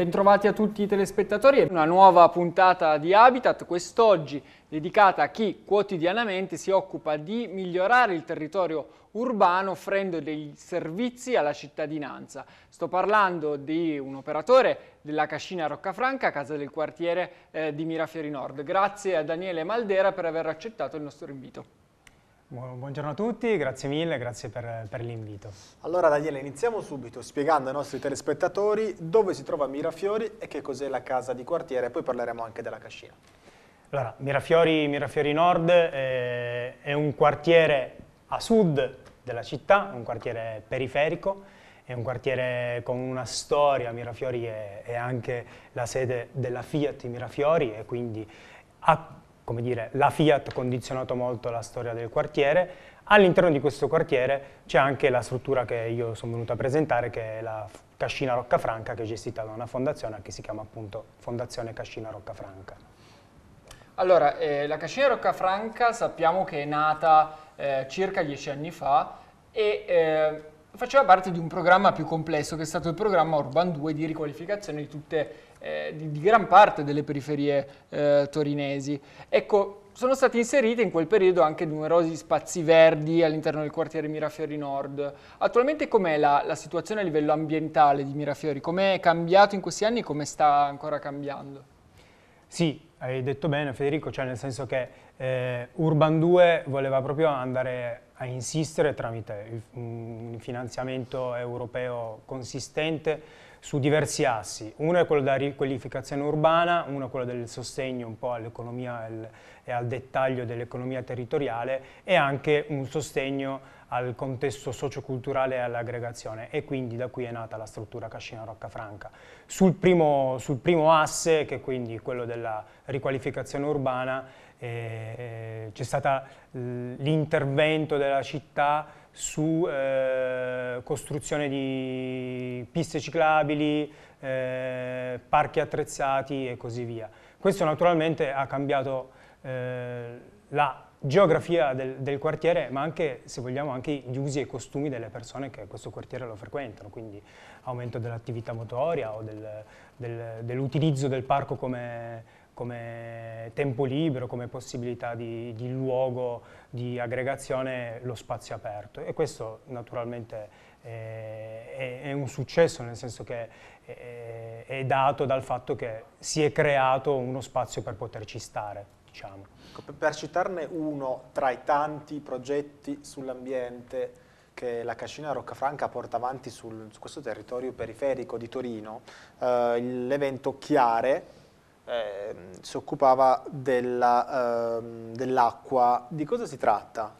Bentrovati a tutti i telespettatori, una nuova puntata di Habitat, quest'oggi dedicata a chi quotidianamente si occupa di migliorare il territorio urbano offrendo dei servizi alla cittadinanza. Sto parlando di un operatore della cascina Roccafranca, casa del quartiere eh, di Mirafiori Nord. Grazie a Daniele Maldera per aver accettato il nostro invito. Buongiorno a tutti, grazie mille, grazie per, per l'invito. Allora Daniele, iniziamo subito spiegando ai nostri telespettatori dove si trova Mirafiori e che cos'è la casa di quartiere, poi parleremo anche della cascina. Allora, Mirafiori, Mirafiori Nord eh, è un quartiere a sud della città, un quartiere periferico, è un quartiere con una storia, Mirafiori è, è anche la sede della Fiat Mirafiori e quindi ha come dire, la Fiat ha condizionato molto la storia del quartiere. All'interno di questo quartiere c'è anche la struttura che io sono venuto a presentare, che è la Cascina Roccafranca, che è gestita da una fondazione che si chiama appunto Fondazione Cascina Roccafranca. Allora, eh, la Cascina Roccafranca sappiamo che è nata eh, circa dieci anni fa e eh, faceva parte di un programma più complesso che è stato il programma Urban 2 di riqualificazione di, tutte, eh, di, di gran parte delle periferie eh, torinesi. Ecco, sono stati inseriti in quel periodo anche numerosi spazi verdi all'interno del quartiere Mirafiori Nord. Attualmente com'è la, la, situazione a livello ambientale di Mirafiori? Com'è cambiato in questi anni e come sta ancora cambiando? Sì, hai detto bene Federico, cioè nel senso che eh, Urban 2 voleva proprio andare a insistere tramite mm, un finanziamento europeo consistente su diversi assi. Uno è quello della riqualificazione urbana, uno è quello del sostegno un po' all'economia e al dettaglio dell'economia territoriale e anche un sostegno al contesto socioculturale e all'aggregazione e quindi da qui è nata la struttura Cascina Roccafranca. Sul primo, sul primo asse, che è quindi quello della riqualificazione urbana, eh, c'è stato l'intervento della città su eh, costruzione di piste ciclabili, eh, parchi attrezzati e così via. Questo naturalmente ha cambiato eh, la geografia del, del, quartiere, ma anche, se vogliamo, anche gli usi e i costumi delle persone che questo quartiere lo frequentano, quindi aumento dell'attività motoria o del, del, dell'utilizzo del parco come, come tempo libero, come possibilità di, di, luogo di aggregazione lo spazio aperto e questo naturalmente eh, è, è un successo nel senso che è, eh, è, dato dal fatto che si è creato uno spazio per poterci stare. Diciamo. Ecco, per citarne uno tra i tanti progetti sull'ambiente che la Cascina Roccafranca porta avanti sul, su questo territorio periferico di Torino, eh, l'evento Chiare, eh, si occupava ehm, dell'acqua. Eh, dell di cosa si tratta?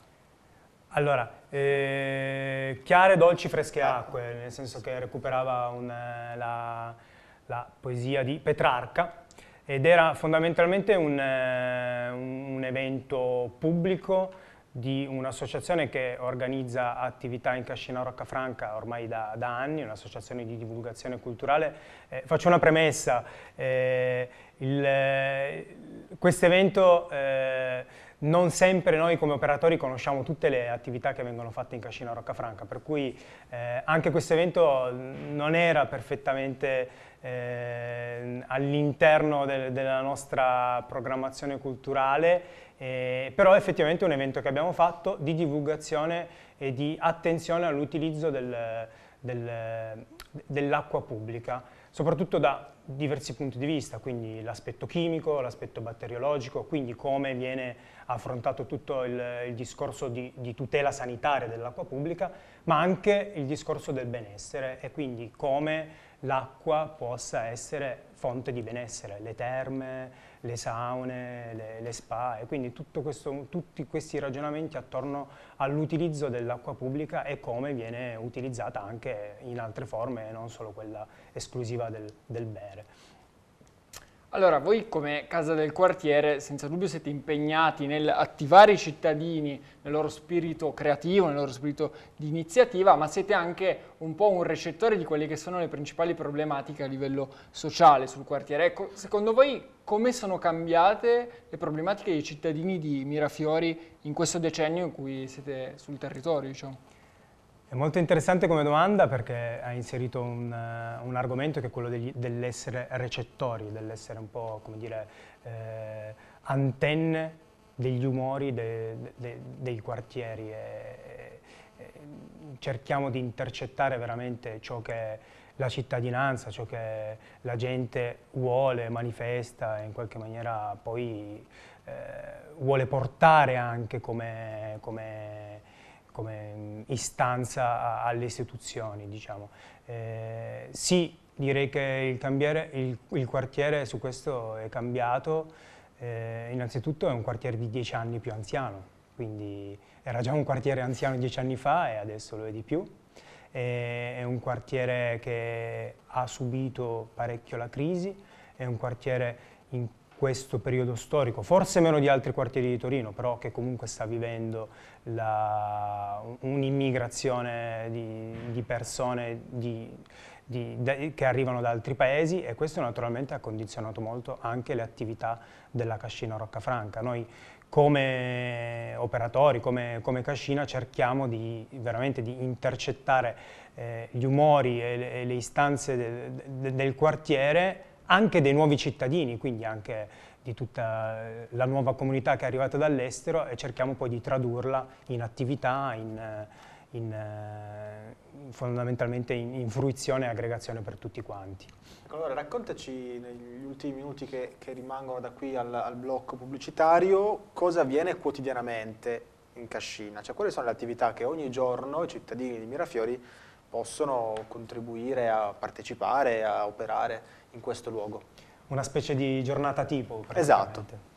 Allora, eh, chiare, dolci, fresche acque, nel senso che recuperava un, la, la, poesia di Petrarca ed era fondamentalmente un, eh, un evento pubblico di un'associazione che organizza attività in Cascina Rocca Franca ormai da, da anni, un'associazione di divulgazione culturale. Eh, faccio una premessa, eh, eh, questo evento eh, non sempre noi come operatori conosciamo tutte le attività che vengono fatte in Cascina Rocca Franca, per cui eh, anche questo evento non era perfettamente eh, all'interno de della nostra programmazione culturale eh, però effettivamente è un evento che abbiamo fatto di divulgazione e di attenzione all'utilizzo del, del, dell'acqua pubblica, soprattutto da diversi punti di vista, quindi l'aspetto chimico, l'aspetto batteriologico, quindi come viene affrontato tutto il, il discorso di, di, tutela sanitaria dell'acqua pubblica, ma anche il discorso del benessere e quindi come l'acqua possa essere fonte di benessere, le terme, le saune, le, le spa e quindi questo, tutti questi ragionamenti attorno all'utilizzo dell'acqua pubblica e come viene utilizzata anche in altre forme, non solo quella esclusiva del, del bere. Allora, voi come Casa del Quartiere senza dubbio siete impegnati nell'attivare i cittadini nel loro spirito creativo, nel loro spirito di iniziativa, ma siete anche un po' un recettore di quelle che sono le principali problematiche a livello sociale sul quartiere. Ecco, secondo voi come sono cambiate le problematiche dei cittadini di Mirafiori in questo decennio in cui siete sul territorio? Diciamo? È molto interessante come domanda perché ha inserito un, eh, un argomento che è quello dell'essere recettori, dell'essere un po' come dire eh, antenne degli umori de, de, de, dei quartieri. E, e, cerchiamo di intercettare veramente ciò che la cittadinanza, ciò che la gente vuole, manifesta e in qualche maniera poi eh, vuole portare anche come, come come istanza alle istituzioni. Diciamo. Eh, sì, direi che il, il, il, quartiere su questo è cambiato, eh, innanzitutto è un quartiere di dieci anni più anziano, quindi era già un quartiere anziano dieci anni fa e adesso lo è di più. Eh, è un quartiere che ha subito parecchio la crisi, è un quartiere in questo periodo storico, forse meno di altri quartieri di Torino, però che comunque sta vivendo un'immigrazione di, di, persone di, di, de, che arrivano da altri paesi e questo naturalmente ha condizionato molto anche le attività della Cascina Roccafranca. Noi come operatori, come, come Cascina, cerchiamo di, veramente di intercettare eh, gli umori e le, e le istanze de, de, del quartiere anche dei nuovi cittadini, quindi anche di tutta eh, la nuova comunità che è arrivata dall'estero e cerchiamo poi di tradurla in attività, in, eh, eh, in, fondamentalmente in, in, fruizione e aggregazione per tutti quanti. Allora raccontaci negli ultimi minuti che, che rimangono da qui al, al, blocco pubblicitario cosa avviene quotidianamente in Cascina, cioè quali sono le attività che ogni giorno i cittadini di Mirafiori possono contribuire a partecipare, a operare? in questo luogo. Una specie di giornata tipo Esatto.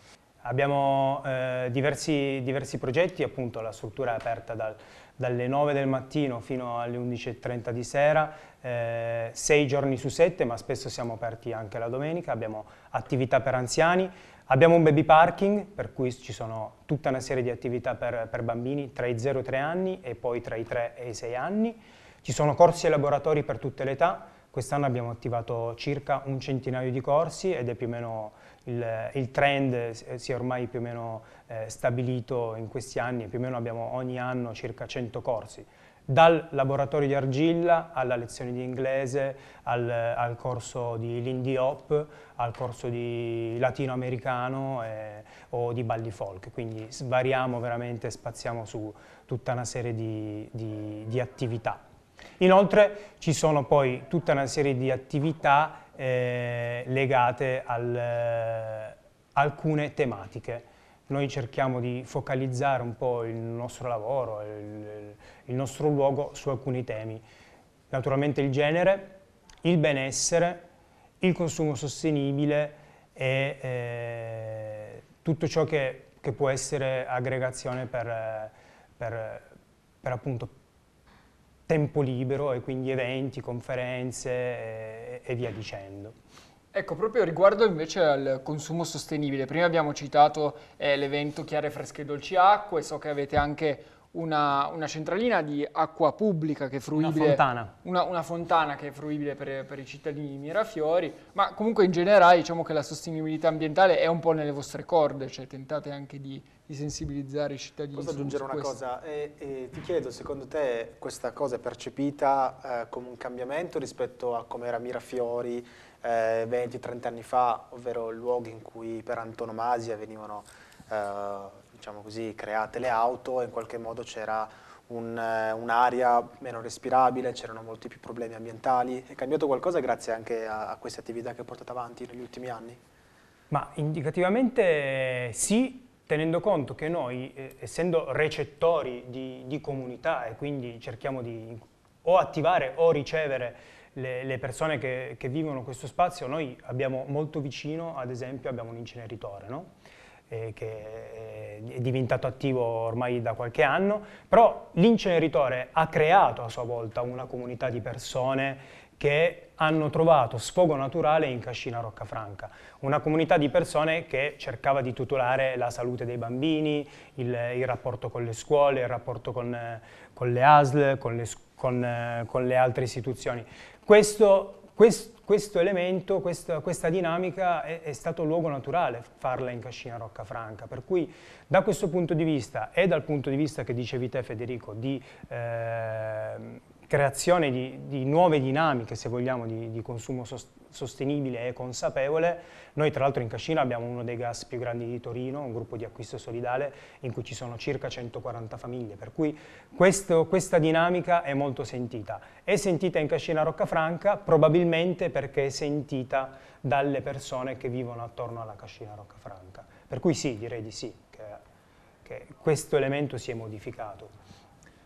Abbiamo eh, diversi, diversi, progetti, appunto la struttura è aperta dal, dalle 9 del mattino fino alle 11.30 di sera, 6 eh, giorni su 7, ma spesso siamo aperti anche la domenica, abbiamo attività per anziani, abbiamo un baby parking, per cui ci sono tutta una serie di attività per, per bambini tra i 0 e i 3 anni e poi tra i 3 e i 6 anni, ci sono corsi e laboratori per tutte le età, Quest'anno abbiamo attivato circa un centinaio di corsi ed è più o meno il, il trend si è ormai più o meno eh, stabilito in questi anni, più o meno abbiamo ogni anno circa 100 corsi dal laboratorio di argilla alla lezione di inglese, al, al corso di Lindy Hop, al corso di latinoamericano eh, o di balli folk. Quindi svariamo veramente, spaziamo su tutta una serie di, di, di attività. Inoltre ci sono poi tutta una serie di attività eh, legate al, eh, alcune tematiche. Noi cerchiamo di focalizzare un po' il nostro lavoro, il, il nostro luogo su alcuni temi. Naturalmente il genere, il benessere, il consumo sostenibile e eh, tutto ciò che, che, può essere aggregazione per, eh, per, per appunto tempo libero e quindi eventi, conferenze e, eh, e via dicendo. Ecco, proprio riguardo invece al consumo sostenibile, prima abbiamo citato eh, l'evento Chiare Fresche e Dolci Acque, so che avete anche una, una, centralina di acqua pubblica che è fruibile. Una fontana. Una, una fontana che è fruibile per, per, i cittadini di Mirafiori, ma comunque in generale diciamo che la sostenibilità ambientale è un po' nelle vostre corde, cioè tentate anche di, di sensibilizzare i cittadini. Posso aggiungere una cosa? E, e ti chiedo, secondo te questa cosa è percepita eh, come un cambiamento rispetto a come era Mirafiori eh, 20-30 anni fa, ovvero luoghi in cui per antonomasia venivano... Eh, diciamo così, create le auto e in qualche modo c'era eh, un'aria meno respirabile, c'erano molti più problemi ambientali. È cambiato qualcosa grazie anche a, a queste attività che ha portato avanti negli ultimi anni? Ma indicativamente eh, sì, tenendo conto che noi, eh, essendo recettori di, di, comunità e quindi cerchiamo di o attivare o ricevere le, le persone che, che, vivono questo spazio, noi abbiamo molto vicino, ad esempio, abbiamo un inceneritore, no? eh, che eh, è diventato attivo ormai da qualche anno, però l'inceneritore ha creato a sua volta una comunità di persone che hanno trovato sfogo naturale in Cascina Roccafranca, una comunità di persone che cercava di tutelare la salute dei bambini, il, il rapporto con le scuole, il rapporto con, eh, con le ASL, con le, con, eh, con le altre istituzioni. Questo quest, questo elemento, questa, questa dinamica è, è, stato luogo naturale farla in Cascina Roccafranca, per cui da questo punto di vista e dal punto di vista che dicevi te Federico di eh, creazione di, di, nuove dinamiche se vogliamo di, di consumo sostenibile, sostenibile e consapevole. Noi tra l'altro in Cascina abbiamo uno dei gas più grandi di Torino, un gruppo di acquisto solidale in cui ci sono circa 140 famiglie, per cui questo, questa dinamica è molto sentita. È sentita in Cascina Roccafranca probabilmente perché è sentita dalle persone che vivono attorno alla Cascina Roccafranca. Per cui sì, direi di sì, che, che questo elemento si è modificato.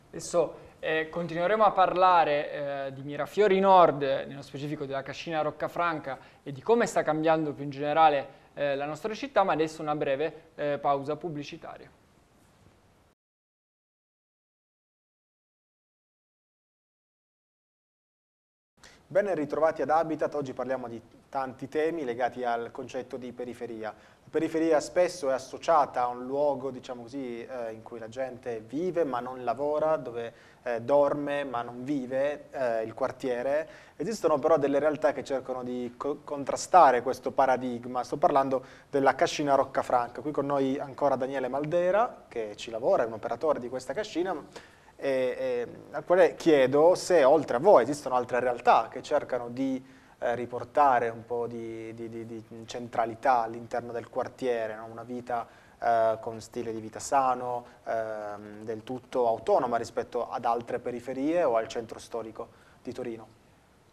Adesso eh, continueremo a parlare eh, di Mirafiori Nord, nello specifico della cascina Roccafranca e di come sta cambiando più in generale eh, la nostra città, ma adesso una breve eh, pausa pubblicitaria. Ben ritrovati ad Habitat, oggi parliamo di tanti temi legati al concetto di periferia periferia spesso è associata a un luogo, diciamo così, eh, in cui la gente vive ma non lavora, dove eh, dorme ma non vive, eh, il quartiere. Esistono però delle realtà che cercano di co contrastare questo paradigma. Sto parlando della cascina Roccafranca. Qui con noi ancora Daniele Maldera, che ci lavora, è un operatore di questa cascina, e, e, al quale chiedo se oltre a voi esistono altre realtà che cercano di eh, riportare un po' di, di, di, di centralità all'interno del quartiere, no? una vita eh, con stile di vita sano, ehm, del tutto autonoma rispetto ad altre periferie o al centro storico di Torino.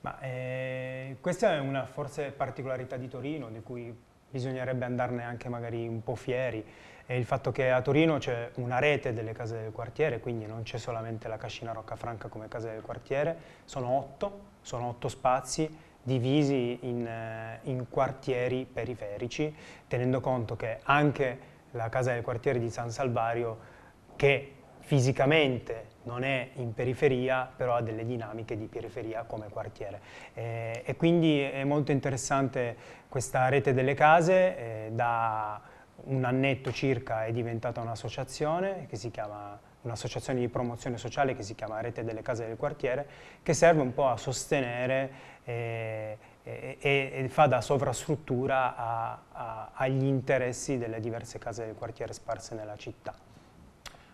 Ma, eh, questa è una forse particolarità di Torino di cui bisognerebbe andarne anche magari un po' fieri. è il fatto che a Torino c'è una rete delle case del quartiere, quindi non c'è solamente la Cascina Roccafranca come casa del quartiere, sono otto, sono otto spazi divisi in, eh, in quartieri periferici, tenendo conto che anche la casa del quartiere di San Salvario, che fisicamente non è in periferia, però ha delle dinamiche di periferia come quartiere. Eh, e quindi è molto interessante questa rete delle case, eh, da un annetto circa è diventata un'associazione che si chiama un'associazione di promozione sociale che si chiama Rete delle Case del Quartiere, che serve un po' a sostenere eh, e, e, e fa da sovrastruttura a, a, agli interessi delle diverse case del quartiere sparse nella città.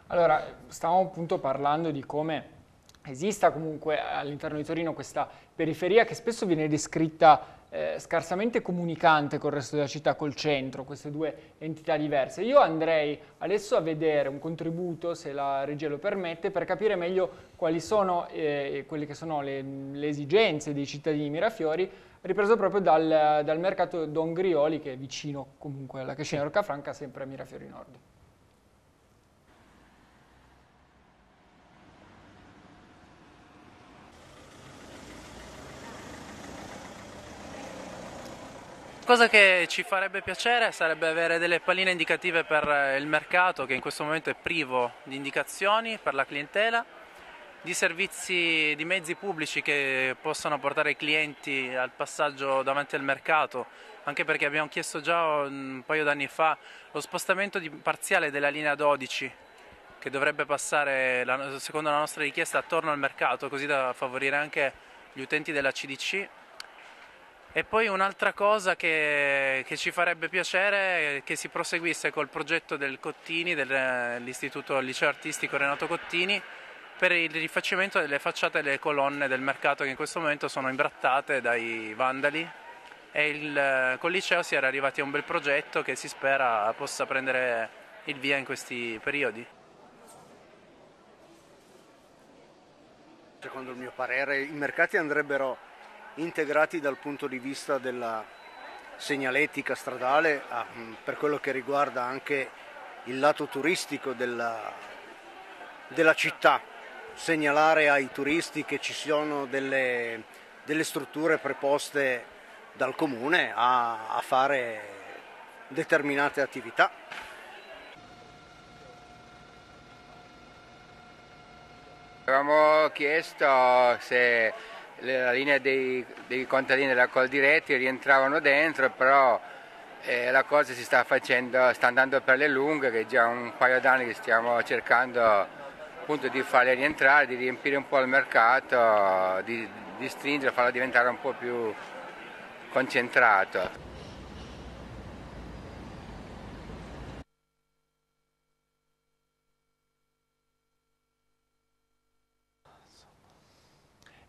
Allora, stavamo appunto parlando di come esista comunque all'interno di Torino questa periferia che spesso viene descritta eh, scarsamente comunicante con il resto della città, col centro, queste due entità diverse. Io andrei adesso a vedere un contributo, se la regia lo permette, per capire meglio quali sono eh, quelle che sono le, le, esigenze dei cittadini di Mirafiori, ripreso proprio dal, dal mercato Don Grioli, che è vicino comunque alla cascina Roccafranca, sempre a Mirafiori Nord. cosa che ci farebbe piacere sarebbe avere delle palline indicative per eh, il mercato che in questo momento è privo di indicazioni per la clientela, di servizi, di mezzi pubblici che possano portare i clienti al passaggio davanti al mercato, anche perché abbiamo chiesto già mm, un paio d'anni fa lo spostamento di, parziale della linea 12 che dovrebbe passare, secondo la nostra richiesta, attorno al mercato, così da favorire anche gli utenti della CDC e poi un'altra cosa che, che, ci farebbe piacere è che si proseguisse col progetto del Cottini, dell'Istituto Liceo Artistico Renato Cottini, per il rifacimento delle facciate e delle colonne del mercato che in questo momento sono imbrattate dai vandali. E il, col liceo si era arrivati a un bel progetto che si spera possa prendere il via in questi periodi. Secondo il mio parere i mercati andrebbero integrati dal punto di vista della segnaletica stradale ah, mm, per quello che riguarda anche il lato turistico della, della città, segnalare ai turisti che ci sono delle, delle strutture preposte dal comune a, a fare determinate attività. Abbiamo chiesto se la linea dei, dei contadini della Col Diretti rientravano dentro, però eh, la cosa si sta facendo, sta andando per le lunghe, che è già un paio d'anni che stiamo cercando appunto di farle rientrare, di riempire un po' il mercato, di, di stringere, farla diventare un po' più concentrato.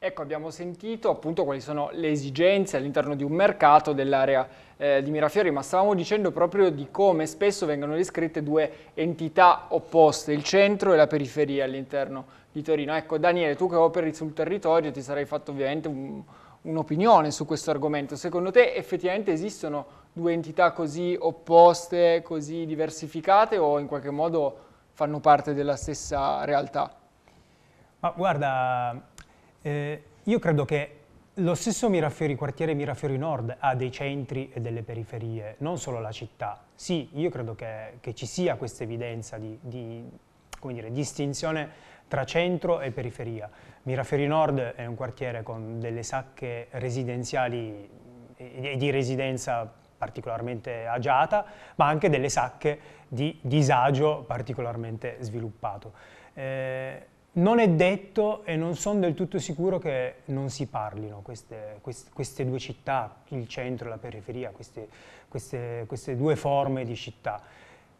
Ecco, abbiamo sentito appunto quali sono le esigenze all'interno di un mercato dell'area eh, di Mirafiori, ma stavamo dicendo proprio di come spesso vengono descritte due entità opposte, il centro e la periferia all'interno di Torino. Ecco, Daniele, tu che operi sul territorio ti sarei fatto ovviamente un'opinione un su questo argomento. Secondo te effettivamente esistono due entità così opposte, così diversificate o in qualche modo fanno parte della stessa realtà? Ma guarda, eh, io credo che lo stesso Mirafiori, quartiere Mirafiori Nord ha dei centri e delle periferie, non solo la città. Sì, io credo che, che ci sia questa evidenza di, di dire, distinzione tra centro e periferia. Mirafiori Nord è un quartiere con delle sacche residenziali e di residenza particolarmente agiata, ma anche delle sacche di disagio particolarmente sviluppato. Eh, non è detto e non sono del tutto sicuro che non si parlino queste, queste, queste due città, il centro e la periferia, queste, queste due forme di città.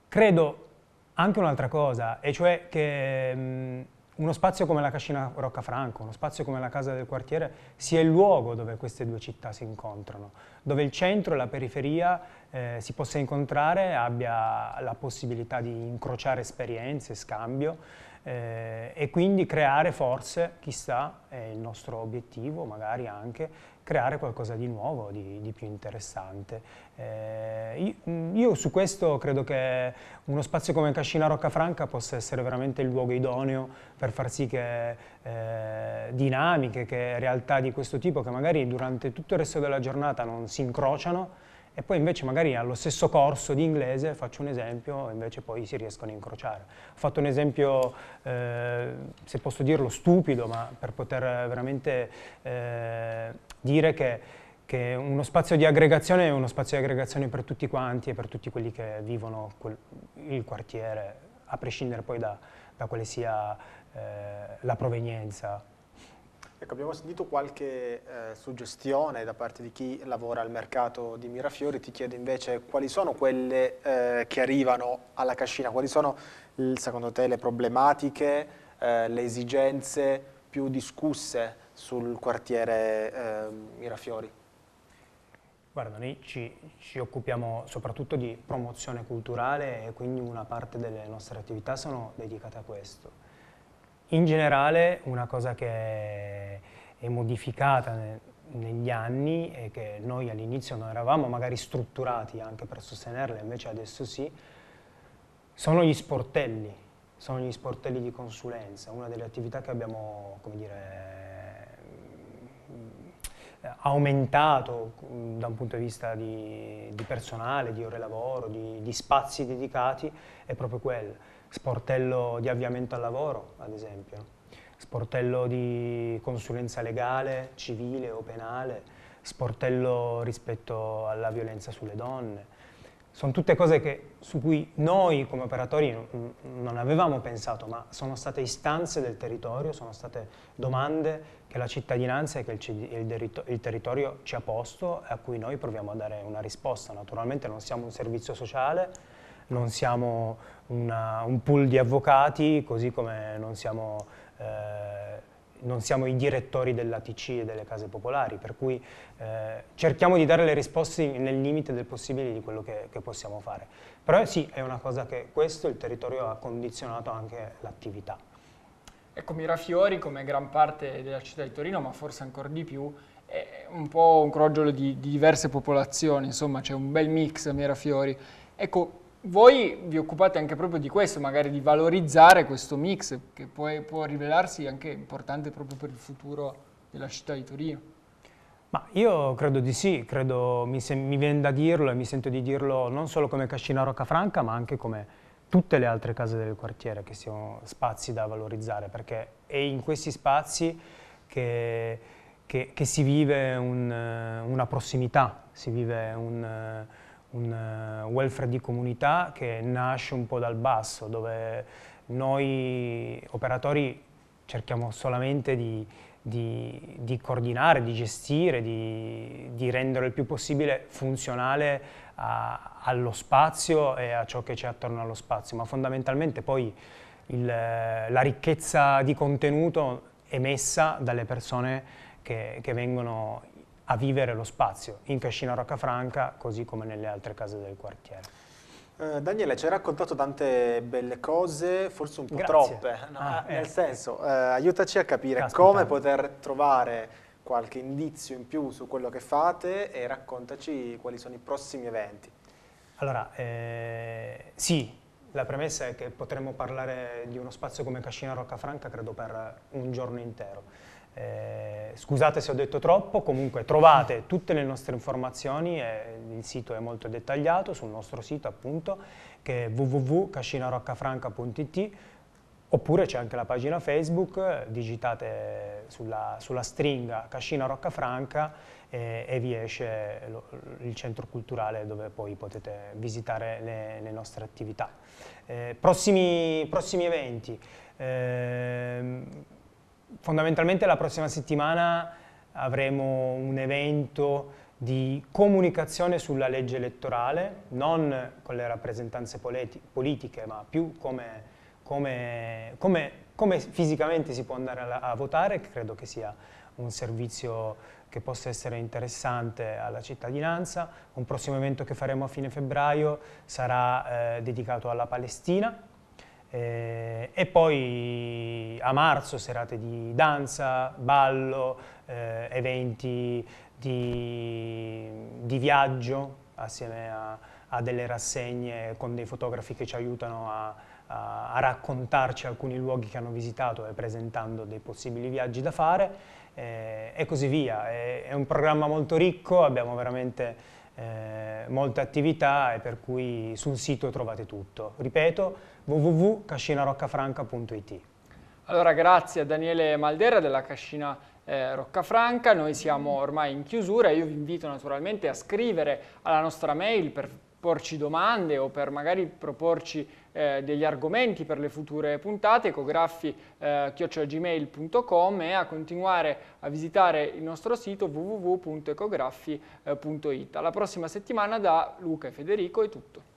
Credo anche un'altra cosa, e cioè che mh, uno spazio come la Cascina Roccafranco, uno spazio come la Casa del Quartiere, sia il luogo dove queste due città si incontrano, dove il centro e la periferia eh, si possa incontrare, abbia la possibilità di incrociare esperienze, scambio, eh, e quindi creare forse, chissà, è il nostro obiettivo magari anche, creare qualcosa di nuovo, di, di più interessante. Eh, io, mm, io, su questo credo che uno spazio come Cascina Roccafranca possa essere veramente il luogo idoneo per far sì che eh, dinamiche, che realtà di questo tipo, che magari durante tutto il resto della giornata non si incrociano, e poi invece magari allo stesso corso di inglese, faccio un esempio, invece poi si riescono a incrociare. Ho fatto un esempio, eh, se posso dirlo, stupido, ma per poter veramente eh, dire che che uno spazio di aggregazione è uno spazio di aggregazione per tutti quanti e per tutti quelli che vivono quel, il quartiere, a prescindere poi da, da quale sia eh, la provenienza Ecco, abbiamo sentito qualche eh, suggestione da parte di chi lavora al mercato di Mirafiori, ti chiedo invece quali sono quelle eh, che arrivano alla cascina, quali sono secondo te le problematiche, eh, le esigenze più discusse sul quartiere ehm, Mirafiori? Guarda, noi ci, ci, occupiamo soprattutto di promozione culturale e quindi una parte delle nostre attività sono dedicate a questo. In generale una cosa che è modificata negli anni e che noi all'inizio non eravamo magari strutturati anche per sostenerla, invece adesso sì, sono gli sportelli, sono gli sportelli di consulenza, una delle attività che abbiamo, come dire, aumentato mm, da un punto di vista di, di personale, di ore lavoro, di, di, spazi dedicati, è proprio quello. Sportello di avviamento al lavoro, ad esempio, sportello di consulenza legale, civile o penale, sportello rispetto alla violenza sulle donne, sono tutte cose che, su cui noi come operatori non, non avevamo pensato, ma sono state istanze del territorio, sono state domande che la cittadinanza e che il, il, il territorio ci ha posto e a cui noi proviamo a dare una risposta. Naturalmente non siamo un servizio sociale, non siamo una, un pool di avvocati, così come non siamo eh, non siamo i direttori dell'ATC e delle case popolari, per cui eh, cerchiamo di dare le risposte nel limite del possibile di quello che, che, possiamo fare. Però sì, è una cosa che questo, il territorio ha condizionato anche l'attività. Ecco, Mirafiori, come gran parte della città di Torino, ma forse ancora di più, è un po' un crogiolo di, di diverse popolazioni, insomma c'è un bel mix a Mirafiori. Ecco, voi vi occupate anche proprio di questo, magari di valorizzare questo mix che poi può rivelarsi anche importante proprio per il futuro della città di Torino. Ma io credo di sì, credo, mi, mi viene da dirlo e mi sento di dirlo non solo come Cascina Roccafranca ma anche come tutte le altre case del quartiere che siano spazi da valorizzare perché è in questi spazi che, che, che si vive un, una prossimità, si vive un un eh, welfare di comunità che nasce un po' dal basso, dove noi operatori cerchiamo solamente di, di, di coordinare, di gestire, di, di, rendere il più possibile funzionale a, allo spazio e a ciò che c'è attorno allo spazio, ma fondamentalmente poi il, la ricchezza di contenuto emessa dalle persone che, che vengono a vivere lo spazio in Cascina Roccafranca così come nelle altre case del quartiere. Eh, Daniele, ci hai raccontato tante belle cose, forse un po' Grazie. troppe, no? ah, eh, nel eh. senso, eh, aiutaci a capire caspita. come poter trovare qualche indizio in più su quello che fate e raccontaci quali sono i prossimi eventi. Allora, eh, sì, la premessa è che potremmo parlare di uno spazio come Cascina Roccafranca credo per un giorno intero. Eh, scusate se ho detto troppo, comunque trovate tutte le nostre informazioni, eh, il sito è molto dettagliato sul nostro sito appunto che è www.cascinaroccafranca.it oppure c'è anche la pagina Facebook, eh, digitate sulla, sulla stringa Cascina Roccafranca eh, e vi esce il centro culturale dove poi potete visitare le, le nostre attività. Eh, prossimi, prossimi, eventi. Ehm, fondamentalmente la prossima settimana avremo un evento di comunicazione sulla legge elettorale, non con le rappresentanze politiche, ma più come, come, come, come fisicamente si può andare a, a votare, che credo che sia un servizio che possa essere interessante alla cittadinanza. Un prossimo evento che faremo a fine febbraio sarà eh, dedicato alla Palestina, eh, e poi a marzo serate di danza, ballo, eh, eventi di, di, viaggio assieme a, a, delle rassegne con dei fotografi che ci aiutano a, a, a, raccontarci alcuni luoghi che hanno visitato e presentando dei possibili viaggi da fare eh, e così via. È, è, un programma molto ricco, abbiamo veramente eh, molte attività e per cui sul sito trovate tutto. Ripeto, www.cascinaroccafranca.it. Allora grazie a Daniele Maldera della Cascina eh, Roccafranca, noi siamo ormai in chiusura, io vi invito naturalmente a scrivere alla nostra mail per porci domande o per magari proporci eh, degli argomenti per le future puntate, ecograffi.gmail.com eh, e a continuare a visitare il nostro sito www.ecografi.it. Eh, alla prossima settimana da Luca e Federico è tutto.